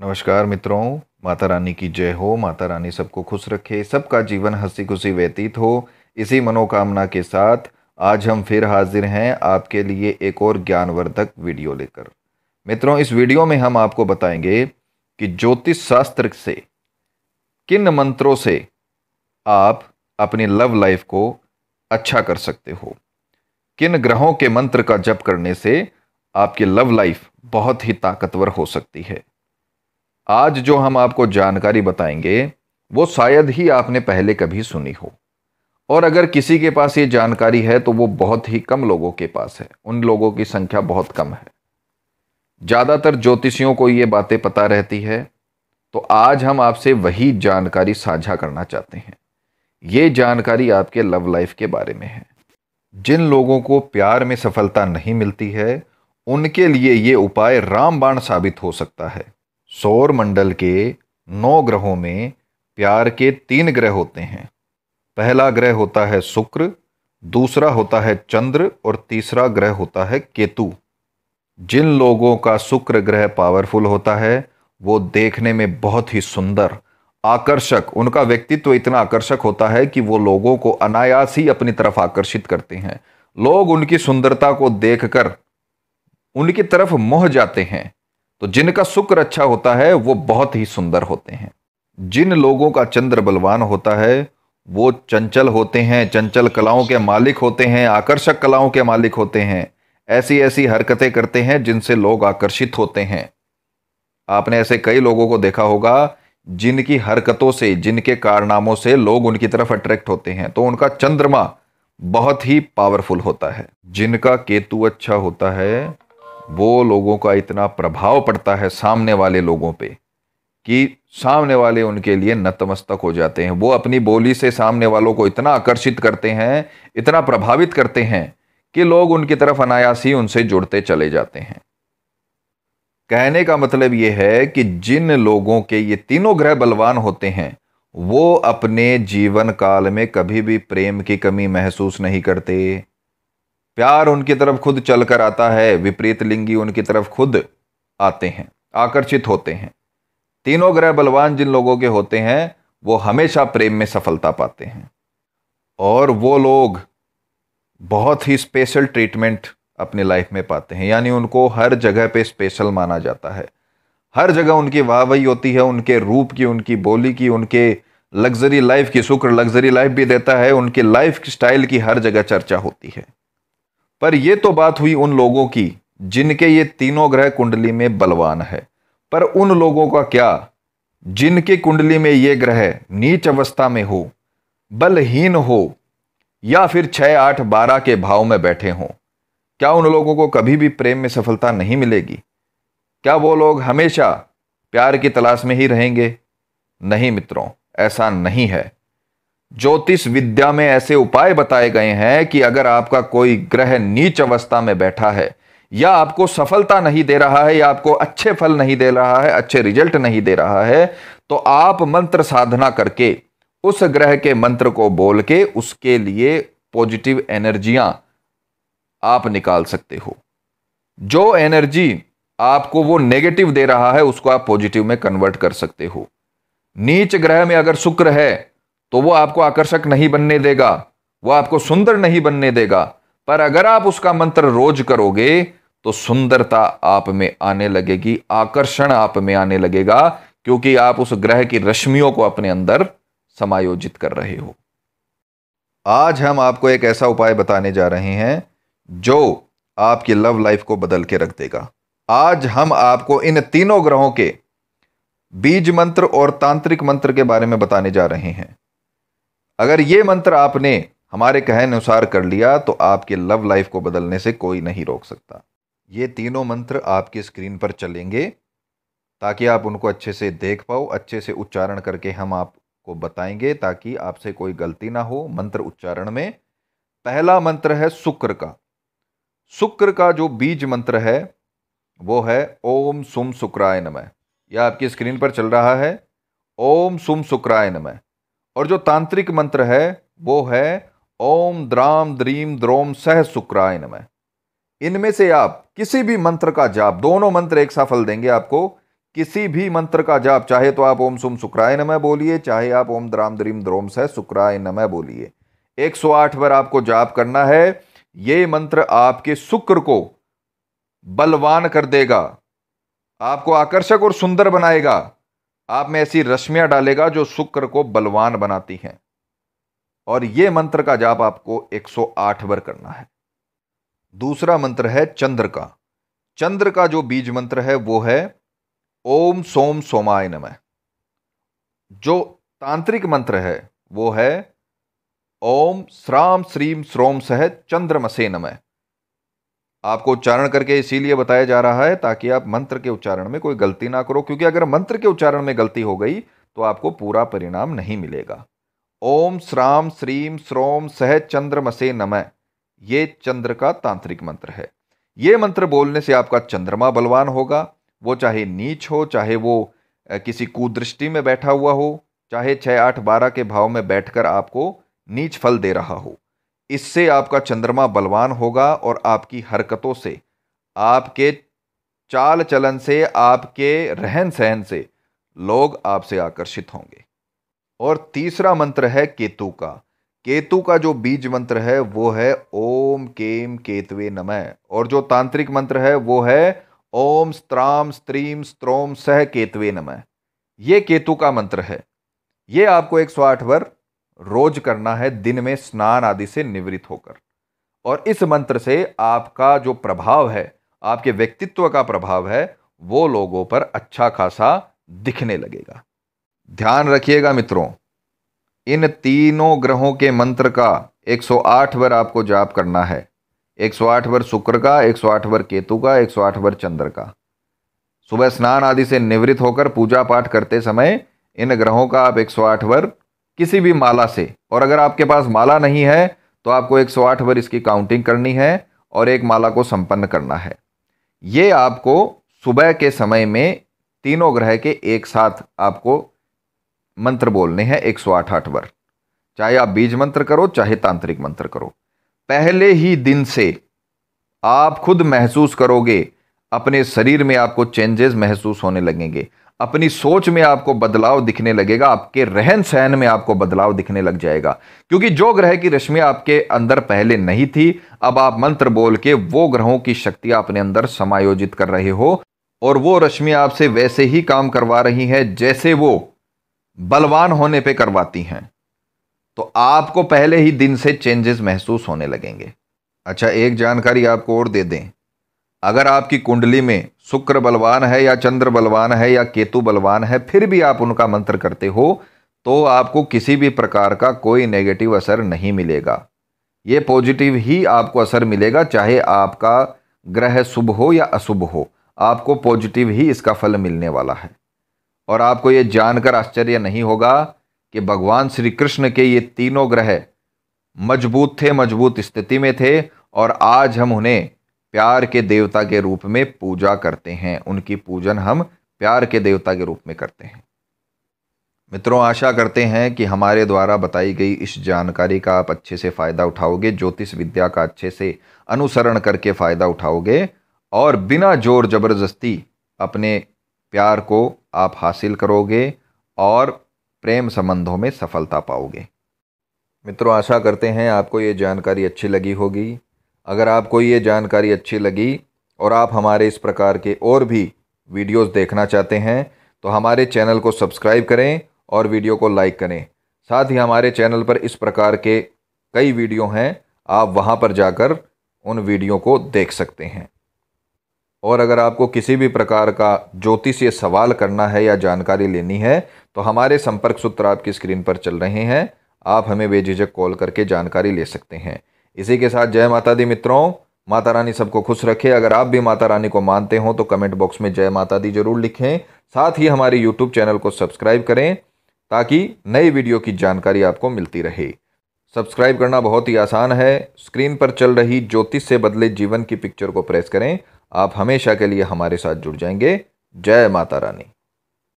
नमस्कार मित्रों माता रानी की जय हो माता रानी सबको खुश रखे सबका जीवन हंसी खुशी व्यतीत हो इसी मनोकामना के साथ आज हम फिर हाजिर हैं आपके लिए एक और ज्ञानवर्धक वीडियो लेकर मित्रों इस वीडियो में हम आपको बताएंगे कि ज्योतिष शास्त्र से किन मंत्रों से आप अपनी लव लाइफ को अच्छा कर सकते हो किन ग्रहों के मंत्र का जप करने से आपकी लव लाइफ बहुत ही ताकतवर हो सकती है आज जो हम आपको जानकारी बताएंगे वो शायद ही आपने पहले कभी सुनी हो और अगर किसी के पास ये जानकारी है तो वो बहुत ही कम लोगों के पास है उन लोगों की संख्या बहुत कम है ज़्यादातर ज्योतिषियों को ये बातें पता रहती है तो आज हम आपसे वही जानकारी साझा करना चाहते हैं ये जानकारी आपके लव लाइफ के बारे में है जिन लोगों को प्यार में सफलता नहीं मिलती है उनके लिए ये उपाय रामबाण साबित हो सकता है सौर मंडल के नौ ग्रहों में प्यार के तीन ग्रह होते हैं पहला ग्रह होता है शुक्र दूसरा होता है चंद्र और तीसरा ग्रह होता है केतु जिन लोगों का शुक्र ग्रह पावरफुल होता है वो देखने में बहुत ही सुंदर आकर्षक उनका व्यक्तित्व इतना आकर्षक होता है कि वो लोगों को अनायास ही अपनी तरफ आकर्षित करते हैं लोग उनकी सुंदरता को देखकर उनकी तरफ मोह जाते हैं तो जिनका शुक्र अच्छा होता है वो बहुत ही सुंदर होते हैं जिन लोगों का चंद्र बलवान होता है वो चंचल होते हैं चंचल कलाओं के मालिक होते हैं आकर्षक कलाओं के मालिक होते हैं ऐसी ऐसी हरकतें करते हैं जिनसे लोग आकर्षित होते हैं आपने ऐसे कई लोगों को देखा होगा जिनकी हरकतों से जिनके कारनामों से लोग उनकी तरफ अट्रैक्ट होते हैं तो उनका चंद्रमा बहुत ही पावरफुल होता है जिनका केतु अच्छा होता है वो लोगों का इतना प्रभाव पड़ता है सामने वाले लोगों पे कि सामने वाले उनके लिए नतमस्तक हो जाते हैं वो अपनी बोली से सामने वालों को इतना आकर्षित करते हैं इतना प्रभावित करते हैं कि लोग उनकी तरफ अनायास ही उनसे जुड़ते चले जाते हैं कहने का मतलब ये है कि जिन लोगों के ये तीनों ग्रह बलवान होते हैं वो अपने जीवन काल में कभी भी प्रेम की कमी महसूस नहीं करते प्यार उनकी तरफ खुद चल कर आता है विपरीत लिंगी उनकी तरफ खुद आते हैं आकर्षित होते हैं तीनों ग्रह बलवान जिन लोगों के होते हैं वो हमेशा प्रेम में सफलता पाते हैं और वो लोग बहुत ही स्पेशल ट्रीटमेंट अपनी लाइफ में पाते हैं यानी उनको हर जगह पे स्पेशल माना जाता है हर जगह उनकी वाहवाही होती है उनके रूप की उनकी बोली की उनके लग्जरी लाइफ की शुक्र लग्जरी लाइफ भी देता है उनकी लाइफ स्टाइल की हर जगह चर्चा होती है पर यह तो बात हुई उन लोगों की जिनके ये तीनों ग्रह कुंडली में बलवान है पर उन लोगों का क्या जिनकी कुंडली में ये ग्रह नीच अवस्था में हो बलहीन हो या फिर छः आठ बारह के भाव में बैठे हों क्या उन लोगों को कभी भी प्रेम में सफलता नहीं मिलेगी क्या वो लोग हमेशा प्यार की तलाश में ही रहेंगे नहीं मित्रों ऐसा नहीं है ज्योतिष विद्या में ऐसे उपाय बताए गए हैं कि अगर आपका कोई ग्रह नीच अवस्था में बैठा है या आपको सफलता नहीं दे रहा है या आपको अच्छे फल नहीं दे रहा है अच्छे रिजल्ट नहीं दे रहा है तो आप मंत्र साधना करके उस ग्रह के मंत्र को बोल के उसके लिए पॉजिटिव एनर्जियां आप निकाल सकते हो जो एनर्जी आपको वो नेगेटिव दे रहा है उसको आप पॉजिटिव में कन्वर्ट कर सकते हो नीच ग्रह में अगर शुक्र है तो वो आपको आकर्षक नहीं बनने देगा वो आपको सुंदर नहीं बनने देगा पर अगर आप उसका मंत्र रोज करोगे तो सुंदरता आप में आने लगेगी आकर्षण आप में आने लगेगा क्योंकि आप उस ग्रह की रश्मियों को अपने अंदर समायोजित कर रहे हो आज हम आपको एक ऐसा उपाय बताने जा रहे हैं जो आपकी लव लाइफ को बदल के रख देगा आज हम आपको इन तीनों ग्रहों के बीज मंत्र और तांत्रिक मंत्र के बारे में बताने जा रहे हैं अगर ये मंत्र आपने हमारे कहे अनुसार कर लिया तो आपके लव लाइफ को बदलने से कोई नहीं रोक सकता ये तीनों मंत्र आपकी स्क्रीन पर चलेंगे ताकि आप उनको अच्छे से देख पाओ अच्छे से उच्चारण करके हम आपको बताएंगे ताकि आपसे कोई गलती ना हो मंत्र उच्चारण में पहला मंत्र है शुक्र का शुक्र का जो बीज मंत्र है वो है ओम सुम शुक्राय नमः यह आपकी स्क्रीन पर चल रहा है ओम सुम शुक्राय नमः और जो तांत्रिक मंत्र है वो है ओम द्राम द्रीम द्रोम सह शुक्राय नमः इनमें से आप किसी भी मंत्र का जाप दोनों मंत्र एक सा फल देंगे आपको किसी भी मंत्र का जाप चाहे तो आप ओम सुम शुक्राय नमः बोलिए चाहे आप ओम द्राम द्रीम द्रोम सह शुक्राय नमः बोलिए 108 बार आपको जाप करना है ये मंत्र आपके शुक्र को बलवान कर देगा आपको आकर्षक और सुंदर बनाएगा आप में ऐसी रश्मियां डालेगा जो शुक्र को बलवान बनाती हैं और ये मंत्र का जाप आपको 108 बार करना है दूसरा मंत्र है चंद्र का चंद्र का जो बीज मंत्र है वो है ओम सोम सोमाय नम जो तांत्रिक मंत्र है वो है ओम श्राम श्रीम श्रोम सह चंद्रमसे नमः आपको उच्चारण करके इसीलिए बताया जा रहा है ताकि आप मंत्र के उच्चारण में कोई गलती ना करो क्योंकि अगर मंत्र के उच्चारण में गलती हो गई तो आपको पूरा परिणाम नहीं मिलेगा ओम श्राम श्रीम श्रोम सह चंद्रमसे नमः ये चंद्र का तांत्रिक मंत्र है ये मंत्र बोलने से आपका चंद्रमा बलवान होगा वो चाहे नीच हो चाहे वो किसी कुदृष्टि में बैठा हुआ हो चाहे छः आठ बारह के भाव में बैठकर आपको नीच फल दे रहा हो इससे आपका चंद्रमा बलवान होगा और आपकी हरकतों से आपके चाल चलन से आपके रहन सहन से लोग आपसे आकर्षित होंगे और तीसरा मंत्र है केतु का केतु का जो बीज मंत्र है वो है ओम केम केतवे नमः और जो तांत्रिक मंत्र है वो है ओम स्त्राम स्त्रीम स्त्रोम सह केतवे नमः ये केतु का मंत्र है ये आपको एक सौ आठ बार रोज करना है दिन में स्नान आदि से निवृत्त होकर और इस मंत्र से आपका जो प्रभाव है आपके व्यक्तित्व का प्रभाव है वो लोगों पर अच्छा खासा दिखने लगेगा ध्यान रखिएगा मित्रों इन तीनों ग्रहों के मंत्र का 108 बार आपको जाप करना है 108 बार शुक्र का 108 बार केतु का 108 बार चंद्र का सुबह स्नान आदि से निवृत्त होकर पूजा पाठ करते समय इन ग्रहों का आप 108 बार किसी भी माला से और अगर आपके पास माला नहीं है तो आपको 108 बार इसकी काउंटिंग करनी है और एक माला को संपन्न करना है ये आपको सुबह के समय में तीनों ग्रह के एक साथ आपको मंत्र बोलने हैं एक बार चाहे आप बीज मंत्र करो चाहे तांत्रिक मंत्र करो पहले ही दिन से आप खुद महसूस करोगे अपने शरीर में आपको चेंजेस महसूस होने लगेंगे अपनी सोच में आपको बदलाव दिखने लगेगा आपके रहन सहन में आपको बदलाव दिखने लग जाएगा क्योंकि जो ग्रह की रश्मि आपके अंदर पहले नहीं थी अब आप मंत्र बोल के वो ग्रहों की शक्ति अपने अंदर समायोजित कर रहे हो और वो रश्मि आपसे वैसे ही काम करवा रही है जैसे वो बलवान होने पर करवाती हैं तो आपको पहले ही दिन से चेंजेस महसूस होने लगेंगे अच्छा एक जानकारी आपको और दे दें अगर आपकी कुंडली में शुक्र बलवान है या चंद्र बलवान है या केतु बलवान है फिर भी आप उनका मंत्र करते हो तो आपको किसी भी प्रकार का कोई नेगेटिव असर नहीं मिलेगा ये पॉजिटिव ही आपको असर मिलेगा चाहे आपका ग्रह शुभ हो या अशुभ हो आपको पॉजिटिव ही इसका फल मिलने वाला है और आपको ये जानकर आश्चर्य नहीं होगा कि भगवान श्री कृष्ण के ये तीनों ग्रह मजबूत थे मजबूत स्थिति में थे और आज हम उन्हें प्यार के देवता के रूप में पूजा करते हैं उनकी पूजन हम प्यार के देवता के रूप में करते हैं मित्रों आशा करते हैं कि हमारे द्वारा बताई गई इस जानकारी का आप अच्छे से फ़ायदा उठाओगे ज्योतिष विद्या का अच्छे से अनुसरण करके फ़ायदा उठाओगे और बिना जोर जबरदस्ती अपने प्यार को आप हासिल करोगे और प्रेम संबंधों में सफलता पाओगे मित्रों आशा करते हैं आपको ये जानकारी अच्छी लगी होगी अगर आपको ये जानकारी अच्छी लगी और आप हमारे इस प्रकार के और भी वीडियोस देखना चाहते हैं तो हमारे चैनल को सब्सक्राइब करें और वीडियो को लाइक करें साथ ही हमारे चैनल पर इस प्रकार के कई वीडियो हैं आप वहाँ पर जाकर उन वीडियो को देख सकते हैं और अगर आपको किसी भी प्रकार का ज्योतिषीय सवाल करना है या जानकारी लेनी है तो हमारे संपर्क सूत्र आपकी स्क्रीन पर चल रहे हैं आप हमें बेझिझक कॉल करके जानकारी ले सकते हैं इसी के साथ जय माता दी मित्रों माता रानी सबको खुश रखे अगर आप भी माता रानी को मानते हो तो कमेंट बॉक्स में जय माता दी जरूर लिखें साथ ही हमारे यूट्यूब चैनल को सब्सक्राइब करें ताकि नई वीडियो की जानकारी आपको मिलती रहे सब्सक्राइब करना बहुत ही आसान है स्क्रीन पर चल रही ज्योतिष से बदले जीवन की पिक्चर को प्रेस करें आप हमेशा के लिए हमारे साथ जुड़ जाएंगे जय माता रानी